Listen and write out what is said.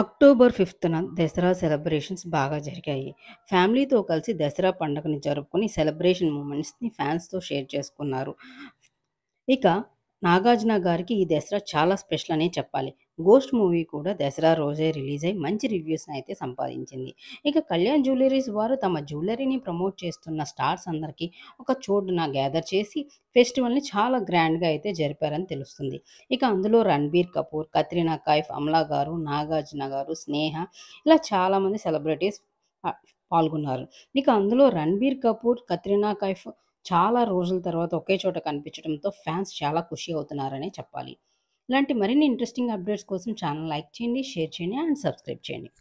October ఫిఫ్త్న Dasara celebrations బాగా జరిగాయి ఫ్యామిలీతో కలిసి దసరా పండుగని జరుపుకొని సెలబ్రేషన్ మూమెంట్స్ని ఫ్యాన్స్తో షేర్ చేసుకున్నారు ఇక నాగార్జున గారికి ఈ దసరా చాలా స్పెషల్ అనే చెప్పాలి గోస్ట్ మూవీ కూడా దసరా రోజే రిలీజ్ అయి మంచి రివ్యూస్ని అయితే సంపాదించింది ఇక కళ్యాణ్ జ్యువెలరీస్ వారు తమ జ్యువెలరీని ప్రమోట్ చేస్తున్న స్టార్స్ అందరికీ ఒక చోటున గ్యాదర్ చేసి ఫెస్టివల్ని చాలా గ్రాండ్గా అయితే జరిపారని తెలుస్తుంది ఇక అందులో రణబీర్ కపూర్ కత్రినా కైఫ్ అమలా గారు నాగార్జున గారు స్నేహ ఇలా చాలామంది సెలబ్రిటీస్ పాల్గొన్నారు ఇక అందులో రణబీర్ కపూర్ కత్రినా కైఫ్ చాలా రోజుల తర్వాత ఒకే చోట కనిపించడంతో ఫ్యాన్స్ చాలా ఖుషి అవుతున్నారనే చెప్పాలి ఇలాంటి మరిన్ని ఇంట్రెస్టింగ్ అప్డేట్స్ కోసం ఛానల్ లైక్ చేయండి షేర్ చేయండి అండ్ సబ్స్క్రైబ్ చేయండి